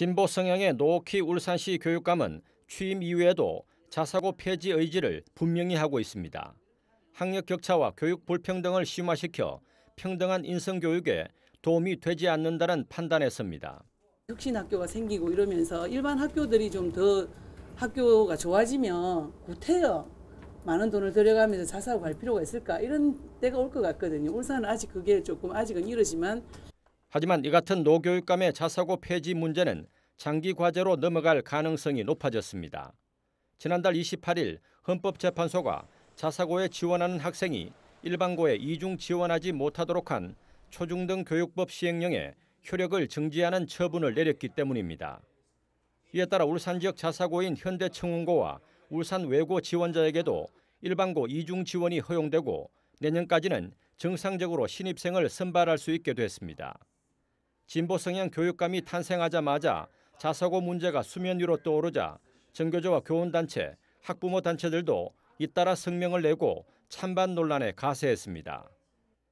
진보 성향의 노키 울산시 교육감은 취임 이후에도 자사고 폐지 의지를 분명히 하고 있습니다. 학력 격차와 교육 불평등을 심화시켜 평등한 인성 교육에 도움이 되지 않는다는 판단했습니다. 혁신 학교가 생기고 이러면서 일반 학교들이 좀 더 학교가 좋아지면 구태여 많은 돈을 들여가면서 자사고 갈 필요가 있을까 이런 때가 올 것 같거든요. 울산은 아직 그게 조금 아직은 이러지만 하지만 이 같은 노교육감의 자사고 폐지 문제는 장기 과제로 넘어갈 가능성이 높아졌습니다. 지난달 28일 헌법재판소가 자사고에 지원하는 학생이 일반고에 이중 지원하지 못하도록 한 초중등 교육법 시행령에 효력을 증지하는 처분을 내렸기 때문입니다. 이에 따라 울산 지역 자사고인 현대청운고와 울산 외고 지원자에게도 일반고 이중 지원이 허용되고 내년까지는 정상적으로 신입생을 선발할 수 있게 됐습니다. 진보 성향 교육감이 탄생하자마자 자사고 문제가 수면 위로 떠오르자 전교조와 교원단체, 학부모 단체들도 잇따라 성명을 내고 찬반 논란에 가세했습니다.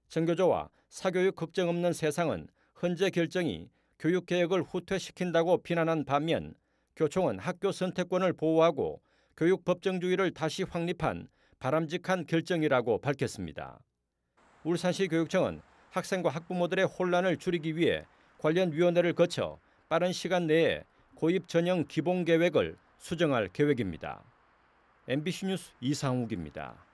전교조와 사교육 걱정 없는 세상은 헌재 결정이 교육개혁을 후퇴시킨다고 비난한 반면 교총은 학교 선택권을 보호하고 교육법정주의를 다시 확립한 바람직한 결정이라고 밝혔습니다. 울산시 교육청은 학생과 학부모들의 혼란을 줄이기 위해 관련 위원회를 거쳐 빠른 시간 내에 고입 전형 기본 계획을 수정할 계획입니다. MBC 뉴스 이상욱입니다.